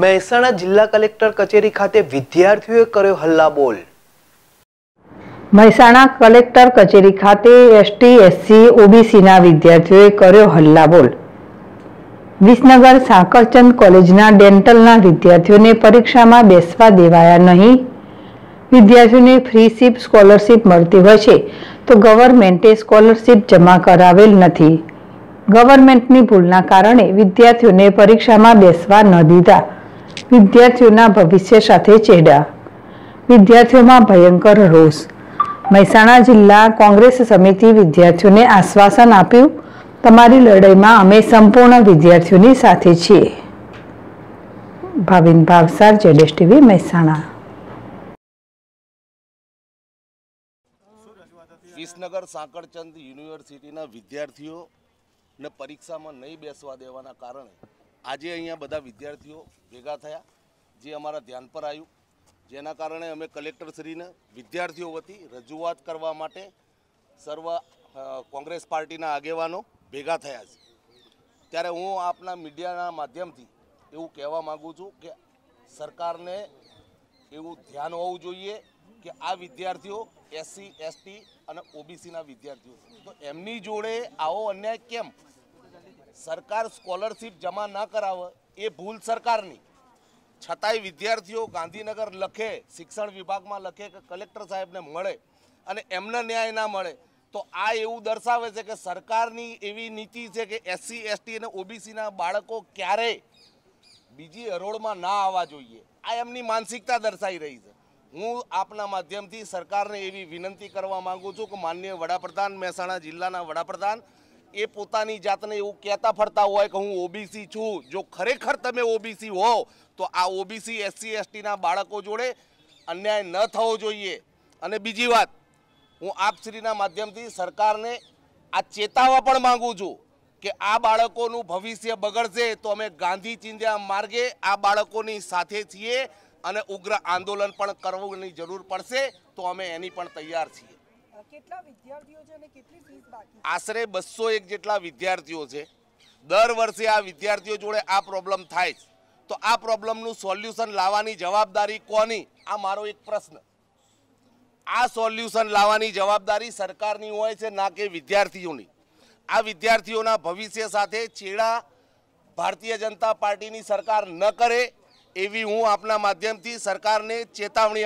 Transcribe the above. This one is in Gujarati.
મહેસાણા જિલ્લા કલેક્ટર કચેરી ખાતે વિદ્યાર્થીઓએ કર્યો હલ્લા બોલ મહેસાણા કલેક્ટર કચેરી ખાતે એસટી એસસી ઓબીસીના વિદ્યાર્થીઓએ કર્યો હલ્લા બોલ વિસનગર સાંકરચંદ કોલેજના ડેન્ટલના વિદ્યાર્થીઓને પરીક્ષામાં બેસવા દેવાયા નહીં વિદ્યાર્થીઓને ફ્રી સીપ સ્કોલરશીપ મળતી હોય છે તો ગવર્મેન્ટે સ્કોલરશીપ જમા કરાવેલ નથી ગવર્મેન્ટની ભૂલના કારણે વિદ્યાર્થીઓને પરીક્ષામાં બેસવા ન દીધા વિદ્યાર્થીઓના ભવિષ્ય સાથે ચેડા વિદ્યાર્થીઓમાં ભયંકર રોષ મહેસાણા જિલ્લા કોંગ્રેસ સમિતિ વિદ્યાર્થીઓને આશ્વાસન આપ્યું તમારી લડાઈમાં અમે સંપૂર્ણ વિદ્યાર્થીઓની સાથે છીએ ભાવિન ભાવસાર જેડેશ ટીવી મહેસાણા વિસનગર સાંકળચંદ યુનિવર્સિટીના વિદ્યાર્થીઓને પરીક્ષામાં નહીં બેસવા દેવાના કારણે આજે અહીંયા બધા વિદ્યાર્થીઓ ભેગા થયા જે અમારા ધ્યાન પર આવ્યું જેના કારણે અમે કલેક્ટરશ્રીને વિદ્યાર્થીઓ વતી રજૂઆત કરવા માટે સર્વ કોંગ્રેસ પાર્ટીના આગેવાનો ભેગા થયા છે ત્યારે હું આપના મીડિયાના માધ્યમથી એવું કહેવા માગું છું કે સરકારને એવું ધ્યાન હોવું જોઈએ કે આ વિદ્યાર્થીઓ એસસી એસટી અને ઓબીસીના વિદ્યાર્થીઓ તો એમની જોડે આવો અન્યાય કેમ સરકાર સ્કોલરશીપ જમા ન કરાવે એ ભૂલ સરકારની છતાંય વિદ્યાર્થીઓ ગાંધીનગર લખે શિક્ષણ વિભાગમાં લખે કે કલેક્ટર સાહેબને મળે અને એમને ન્યાય ના મળે તો આ એવું દર્શાવે છે કે સરકારની એવી નીતિ છે કે એસસી એસટી અને ઓબીસીના બાળકો ક્યારે બીજી હરોળમાં ના આવવા જોઈએ આ એમની માનસિકતા દર્શાઈ રહી છે હું આપના માધ્યમથી સરકારને એવી વિનંતી કરવા માગું છું કે માનનીય વડાપ્રધાન મહેસાણા જિલ્લાના વડાપ્રધાન એ પોતાની જાતને એવું કહેતા ફરતા હોય કે હું ઓબીસી છું જો ખરેખર તમે ઓબીસી હોવ તો આ ઓબીસી એસસી એસટીના બાળકો જોડે અન્યાય ન થવો જોઈએ અને બીજી વાત હું આપશ્રીના માધ્યમથી સરકારને આ ચેતાવવા પણ માગું છું કે આ બાળકોનું ભવિષ્ય બગડશે તો અમે ગાંધી ચિંધ્યા માર્ગે આ બાળકોની સાથે છીએ અને ઉગ્ર આંદોલન પણ કરવાની જરૂર પડશે તો અમે એની પણ તૈયાર છીએ આશરે બસો એક જેટલા વિદ્યાર્થીઓ છે દર વર્ષે આ વિદ્યાર્થીઓ જોડે આ પ્રોબ્લેમ થાય છે તો આ પ્રોબ્લેમનું સોલ્યુશન લાવવાની જવાબદારી કોની આ મારો એક પ્રશ્ન આ સોલ્યુશન લાવવાની જવાબદારી સરકારની હોય છે ના કે વિદ્યાર્થીઓની આ વિદ્યાર્થીઓના ભવિષ્ય સાથે છેડા ભારતીય જનતા પાર્ટીની સરકાર ન કરે એવી હું આપના માધ્યમથી સરકારને ચેતવણી